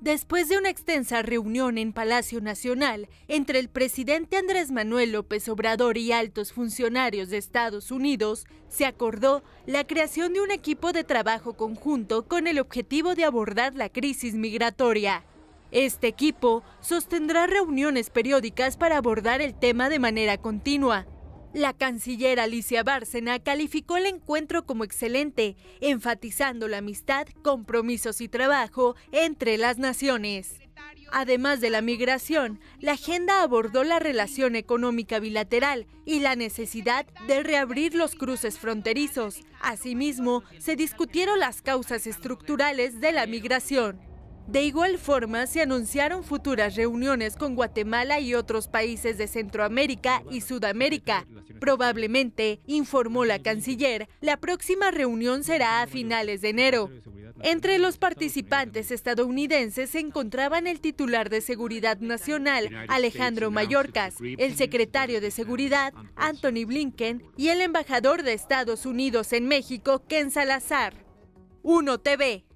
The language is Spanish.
Después de una extensa reunión en Palacio Nacional entre el presidente Andrés Manuel López Obrador y altos funcionarios de Estados Unidos, se acordó la creación de un equipo de trabajo conjunto con el objetivo de abordar la crisis migratoria. Este equipo sostendrá reuniones periódicas para abordar el tema de manera continua, la canciller Alicia Bárcena calificó el encuentro como excelente, enfatizando la amistad, compromisos y trabajo entre las naciones. Además de la migración, la agenda abordó la relación económica bilateral y la necesidad de reabrir los cruces fronterizos. Asimismo, se discutieron las causas estructurales de la migración. De igual forma, se anunciaron futuras reuniones con Guatemala y otros países de Centroamérica y Sudamérica. Probablemente, informó la canciller, la próxima reunión será a finales de enero. Entre los participantes estadounidenses se encontraban el titular de Seguridad Nacional, Alejandro Mayorkas, el secretario de Seguridad, Anthony Blinken, y el embajador de Estados Unidos en México, Ken Salazar. 1 TV.